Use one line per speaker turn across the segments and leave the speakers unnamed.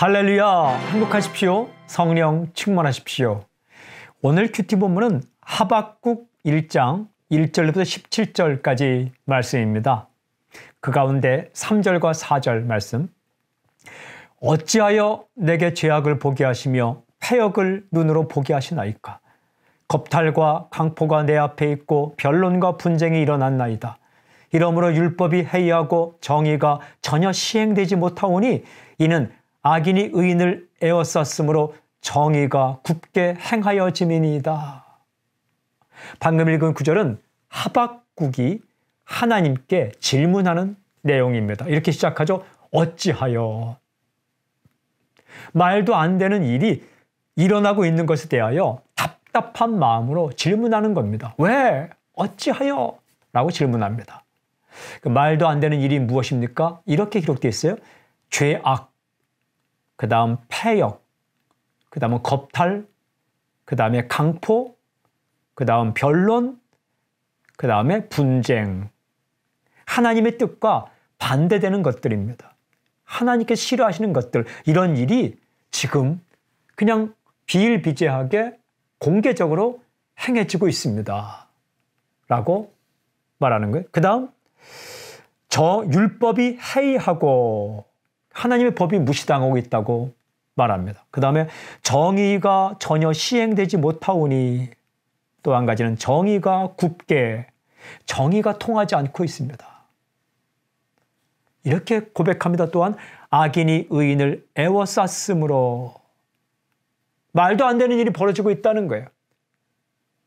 할렐루야! 행복하십시오. 성령 충만하십시오. 오늘 큐티 본문은 하박국 1장 1절부터 17절까지 말씀입니다. 그 가운데 3절과 4절 말씀. 어찌하여 내게 죄악을 보게 하시며 폐역을 눈으로 보게 하시나이까? 겁탈과 강포가 내 앞에 있고 변론과 분쟁이 일어났나이다. 이러므로 율법이 해이하고 정의가 전혀 시행되지 못하오니 이는 악인이 의인을 에워쌌으므로 정의가 굳게 행하여지민이다 방금 읽은 구절은 하박국이 하나님께 질문하는 내용입니다. 이렇게 시작하죠. 어찌하여 말도 안 되는 일이 일어나고 있는 것에 대하여 답답한 마음으로 질문하는 겁니다. 왜? 어찌하여? 라고 질문합니다. 그 말도 안 되는 일이 무엇입니까? 이렇게 기록되어 있어요. 죄악 그 다음 폐역, 그 다음은 겁탈, 그 다음에 강포, 그 다음 변론, 그 다음에 분쟁. 하나님의 뜻과 반대되는 것들입니다. 하나님께 싫어하시는 것들, 이런 일이 지금 그냥 비일비재하게 공개적으로 행해지고 있습니다. 라고 말하는 거예요. 그 다음, 저 율법이 해이하고 하나님의 법이 무시당하고 있다고 말합니다. 그 다음에 정의가 전혀 시행되지 못하오니 또 한 가지는 정의가 굽게 정의가 통하지 않고 있습니다. 이렇게 고백합니다. 또한 악인이 의인을 애워쌌으므로 말도 안 되는 일이 벌어지고 있다는 거예요.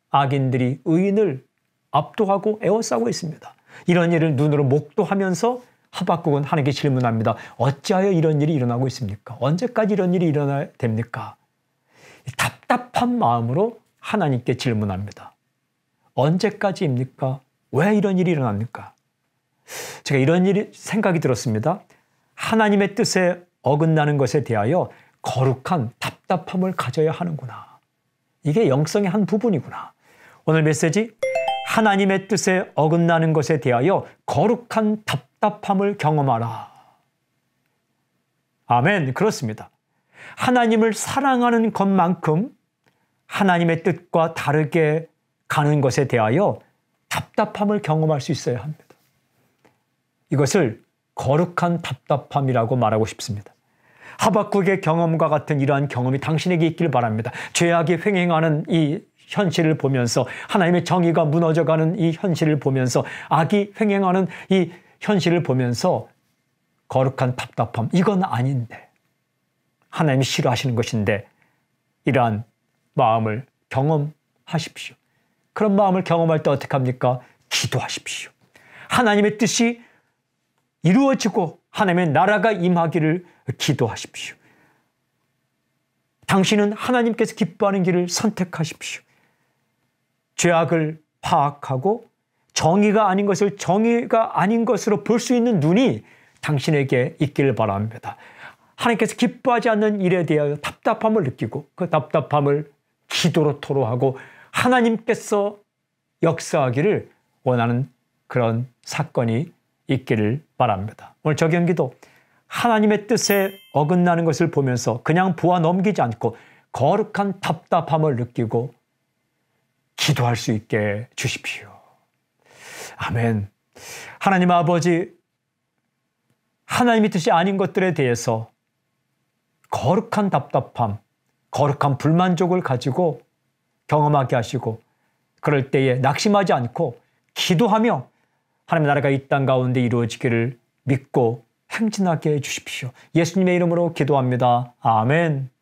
악인들이 의인을 압도하고 애워싸고 있습니다. 이런 일을 눈으로 목도하면서 하박국은 하나님께 질문합니다. 어찌하여 이런 일이 일어나고 있습니까? 언제까지 이런 일이 일어나야 됩니까? 답답한 마음으로 하나님께 질문합니다. 언제까지입니까? 왜 이런 일이 일어납니까? 제가 이런 일이 생각이 들었습니다. 하나님의 뜻에 어긋나는 것에 대하여 거룩한 답답함을 가져야 하는구나. 이게 영성의 한 부분이구나. 오늘 메시지 하나님의 뜻에 어긋나는 것에 대하여 거룩한 답 답답함을 경험하라. 아멘. 그렇습니다. 하나님을 사랑하는 것만큼 하나님의 뜻과 다르게 가는 것에 대하여 답답함을 경험할 수 있어야 합니다. 이것을 거룩한 답답함이라고 말하고 싶습니다. 하박국의 경험과 같은 이러한 경험이 당신에게 있기를 바랍니다. 죄악이 횡행하는 이 현실을 보면서 하나님의 정의가 무너져가는 이 현실을 보면서 악이 횡행하는 이 현실을 보면서 거룩한 답답함, 이건 아닌데. 하나님이 싫어하시는 것인데, 이러한 마음을 경험하십시오. 그런 마음을 경험할 때 어떻게 합니까? 기도하십시오. 하나님의 뜻이 이루어지고 하나님의 나라가 임하기를 기도하십시오. 당신은 하나님께서 기뻐하는 길을 선택하십시오. 죄악을 파악하고 정의가 아닌 것을 정의가 아닌 것으로 볼 수 있는 눈이 당신에게 있기를 바랍니다. 하나님께서 기뻐하지 않는 일에 대하여 답답함을 느끼고 그 답답함을 기도로 토로하고 하나님께서 역사하기를 원하는 그런 사건이 있기를 바랍니다. 오늘 저경기도 하나님의 뜻에 어긋나는 것을 보면서 그냥 보아 넘기지 않고 거룩한 답답함을 느끼고 기도할 수 있게 주십시오. 아멘. 하나님 아버지, 하나님의 뜻이 아닌 것들에 대해서 거룩한 답답함, 거룩한 불만족을 가지고 경험하게 하시고 그럴 때에 낙심하지 않고 기도하며 하나님 나라가 이 땅 가운데 이루어지기를 믿고 행진하게 해 주십시오. 예수님의 이름으로 기도합니다. 아멘.